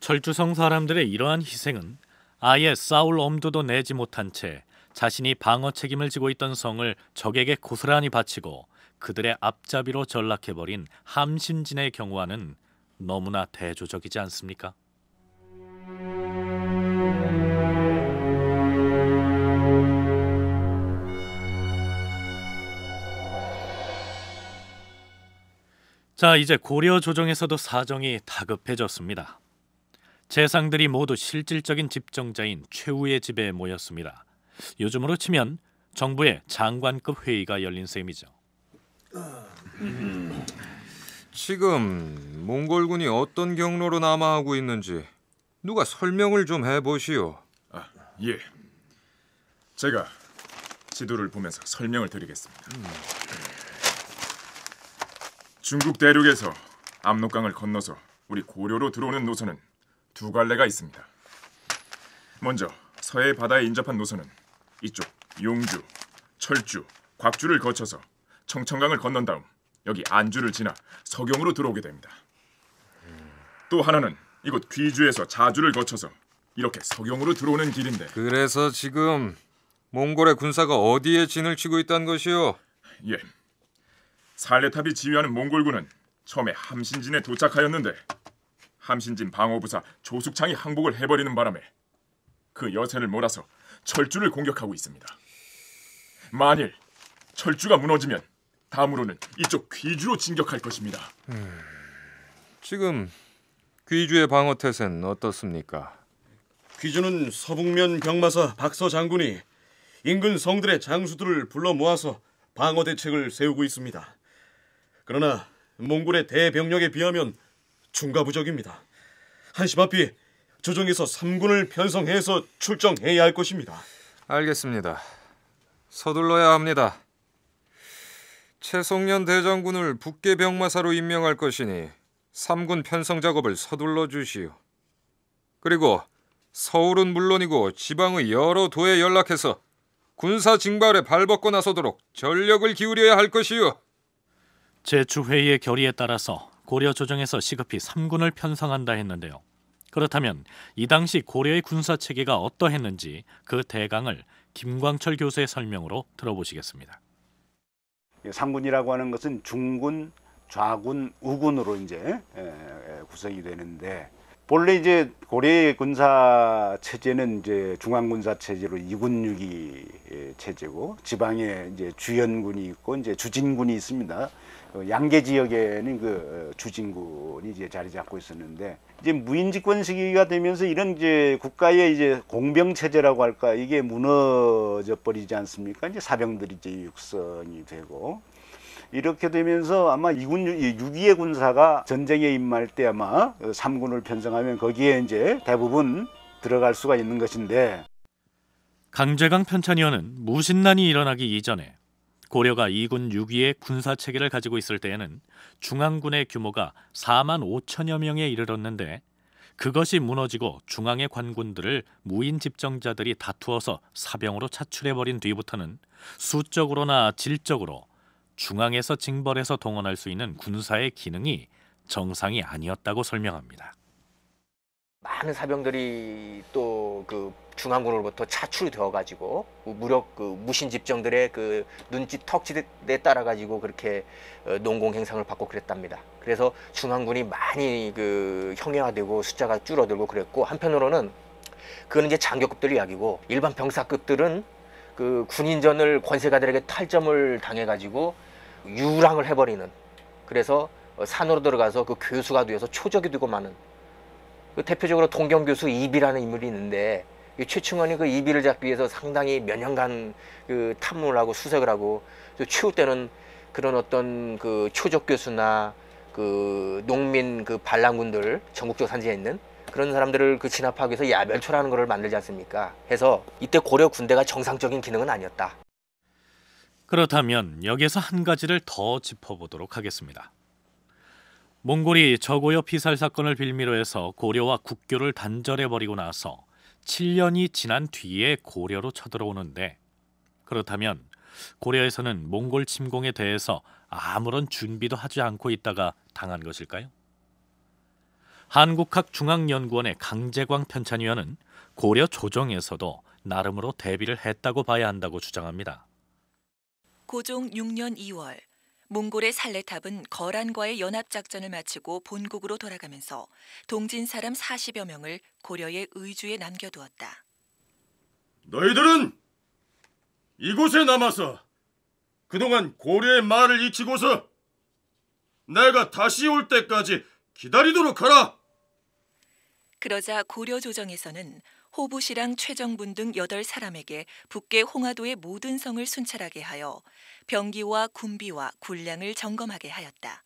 철주성 사람들의 이러한 희생은 아예 싸울 엄두도 내지 못한 채 자신이 방어 책임을 지고 있던 성을 적에게 고스란히 바치고 그들의 앞잡이로 전락해버린 함신진의 경우와는 너무나 대조적이지 않습니까? 자, 이제 고려 조정에서도 사정이 다급해졌습니다. 재상들이 모두 실질적인 집정자인 최후의 집에 모였습니다. 요즘으로 치면 정부의 장관급 회의가 열린 셈이죠. 지금 몽골군이 어떤 경로로 남하하고 있는지 누가 설명을 좀 해보시오. 아, 예. 제가 지도를 보면서 설명을 드리겠습니다. 음. 중국 대륙에서 압록강을 건너서 우리 고려로 들어오는 노선은 두 갈래가 있습니다. 먼저 서해 바다에 인접한 노선은 이쪽 용주, 철주, 곽주를 거쳐서 청천강을 건넌 다음 여기 안주를 지나 석영으로 들어오게 됩니다. 또 하나는 이곳 귀주에서 자주를 거쳐서 이렇게 석영으로 들어오는 길인데 그래서 지금 몽골의 군사가 어디에 진을 치고 있다는 것이요? 예. 살레탑이 지휘하는 몽골군은 처음에 함신진에 도착하였는데 함신진 방어부사 조숙창이 항복을 해버리는 바람에 그 여세를 몰아서 철주를 공격하고 있습니다. 만일 철주가 무너지면 다음으로는 이쪽 귀주로 진격할 것입니다. 음, 지금 귀주의 방어태세는 어떻습니까? 귀주는 서북면 병마사 박서 장군이 인근 성들의 장수들을 불러 모아서 방어 대책을 세우고 있습니다. 그러나 몽골의 대병력에 비하면 중과부적입니다. 한시바삐 조정에서 3군을 편성해서 출정해야 할 것입니다. 알겠습니다. 서둘러야 합니다. 최송년 대장군을 북계 병마사로 임명할 것이니 삼군 편성 작업을 서둘러 주시오. 그리고 서울은 물론이고 지방의 여러 도에 연락해서 군사 징발에 발벗고 나서도록 전력을 기울여야 할것이오 제주회의의 결의에 따라서 고려 조정에서 시급히 3군을 편성한다 했는데요. 그렇다면 이 당시 고려의 군사 체계가 어떠했는지 그 대강을 김광철 교수의 설명으로 들어보시겠습니다. 예, 상군이라고 하는 것은 중군, 좌군, 우군으로 이제 예, 예, 구성이 되는데 본래 이제 고려의 군사 체제는 이제 중앙 군사 체제로 이군육이 체제고 지방에 이제 주연군이 있고 이제 주진군이 있습니다. 그 양계 지역에는 그 어, 주진군이 이제 자리 잡고 있었는데 이제 무인집권 시기가 되면서 이런 이제 국가의 이제 공병 체제라고 할까 이게 무너져 버리지 않습니까? 이제 사병들이 이제 육성이 되고 이렇게 되면서 아마 이군 6 2의 군사가 전쟁에 임할 때 아마 어, 삼군을 편성하면 거기에 이제 대부분 들어갈 수가 있는 것인데 강제강 편찬위원은 무신난이 일어나기 이전에 고려가 2군 6위의 군사 체계를 가지고 있을 때에는 중앙군의 규모가 4만 5천여 명에 이르렀는데 그것이 무너지고 중앙의 관군들을 무인 집정자들이 다투어서 사병으로 차출해버린 뒤부터는 수적으로나 질적으로 중앙에서 징벌해서 동원할 수 있는 군사의 기능이 정상이 아니었다고 설명합니다. 많은 사병들이 또 그 중앙군으로부터 차출되어 이 가지고 그 무력 그 무신 집정들의 그 눈짓 턱짓에 따라 가지고 그렇게 어, 농공 행상을 받고 그랬답니다. 그래서 중앙군이 많이 그 형해화되고 숫자가 줄어들고 그랬고 한편으로는 그는 이제 장교급들 이야기고 일반 병사급들은 그 군인전을 권세가들에게 탈점을 당해 가지고 유랑을 해버리는 그래서 산으로 들어가서 그 교수가 되어서 초적이 되고 많은 그 대표적으로 동경 교수 이비라는 인물이 있는데 최충원이 그 이비를 잡기 위해서 상당히 몇 년간 그 탐문을 하고 수색을 하고 추후 때는 그런 어떤 그초적 교수나 그 농민 그 반란군들 전국적 산지에 있는 그런 사람들을 그 진압하기 위해서 야멸초라는 것을 만들지 않습니까? 해서 이때 고려 군대가 정상적인 기능은 아니었다. 그렇다면 여기에서 한 가지를 더 짚어보도록 하겠습니다. 몽골이 저고요 피살 사건을 빌미로 해서 고려와 국교를 단절해 버리고 나서 7년이 지난 뒤에 고려로 쳐들어오는데 그렇다면 고려에서는 몽골 침공에 대해서 아무런 준비도 하지 않고 있다가 당한 것일까요? 한국학 중앙연구원의 강재광 편찬위원은 고려 조정에서도 나름으로 대비를 했다고 봐야 한다고 주장합니다. 고종 6년 2월 몽골의 살레탑은 거란과의 연합작전을 마치고 본국으로 돌아가면서 동진 사람 40여 명을 고려의 의주에 남겨두었다. 너희들은 이곳에 남아서 그동안 고려의 말을 잊히고서 내가 다시 올 때까지 기다리도록 하라. 그러자 고려 조정에서는 호부시랑 최정분 등 8사람에게 북계 홍화도의 모든 성을 순찰하게 하여 병기와 군비와 군량을 점검하게 하였다.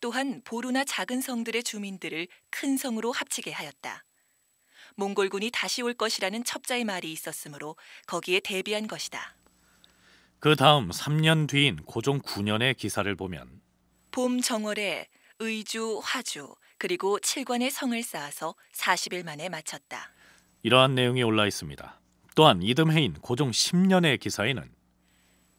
또한 보루나 작은 성들의 주민들을 큰 성으로 합치게 하였다. 몽골군이 다시 올 것이라는 첩자의 말이 있었으므로 거기에 대비한 것이다. 그 다음 3년 뒤인 고종 9년의 기사를 보면 봄 정월에 의주, 화주, 그리고 칠관의 성을 쌓아서 40일 만에 마쳤다. 이러한 내용이 올라 있습니다. 또한 이듬해인 고종 10년의 기사에는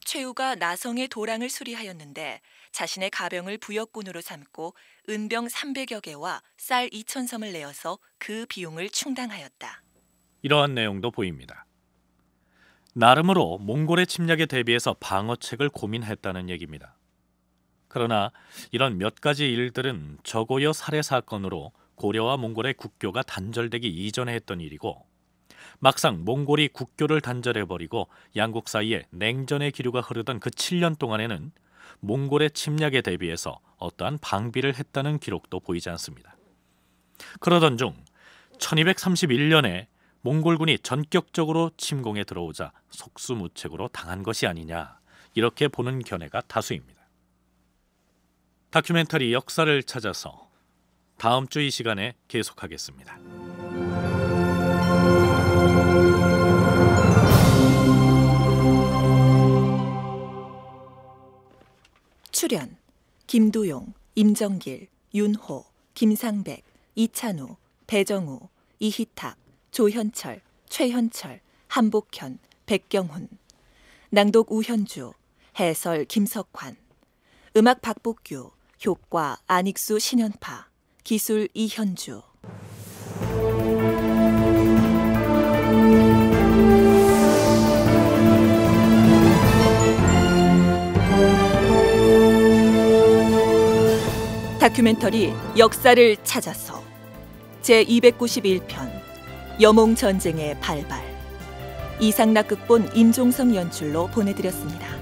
최후가 나성의 도랑을 수리하였는데 자신의 가병을 부역군으로 삼고 은병 300여 개와 쌀 2천 섬을 내어서 그 비용을 충당하였다. 이러한 내용도 보입니다. 나름으로 몽골의 침략에 대비해서 방어책을 고민했다는 얘기입니다. 그러나 이런 몇 가지 일들은 저고여 살해 사건으로 고려와 몽골의 국교가 단절되기 이전에 했던 일이고 막상 몽골이 국교를 단절해버리고 양국 사이에 냉전의 기류가 흐르던 그 7년 동안에는 몽골의 침략에 대비해서 어떠한 방비를 했다는 기록도 보이지 않습니다. 그러던 중 1231년에 몽골군이 전격적으로 침공에 들어오자 속수무책으로 당한 것이 아니냐 이렇게 보는 견해가 다수입니다. 다큐멘터리 역사를 찾아서 다음 주 이 시간에 계속하겠습니다. 출연 김도용, 임정길, 윤호, 김상백, 이찬우, 배정우, 이희탁, 조현철, 최현철, 한복현, 백경훈 낭독 우현주, 해설 김석환 음악 박복규, 효과 안익수 신현파 기술 이현주. 다큐멘터리 역사를 찾아서 제291편 여몽전쟁의 발발 이상락 극본 임종성 연출로 보내드렸습니다.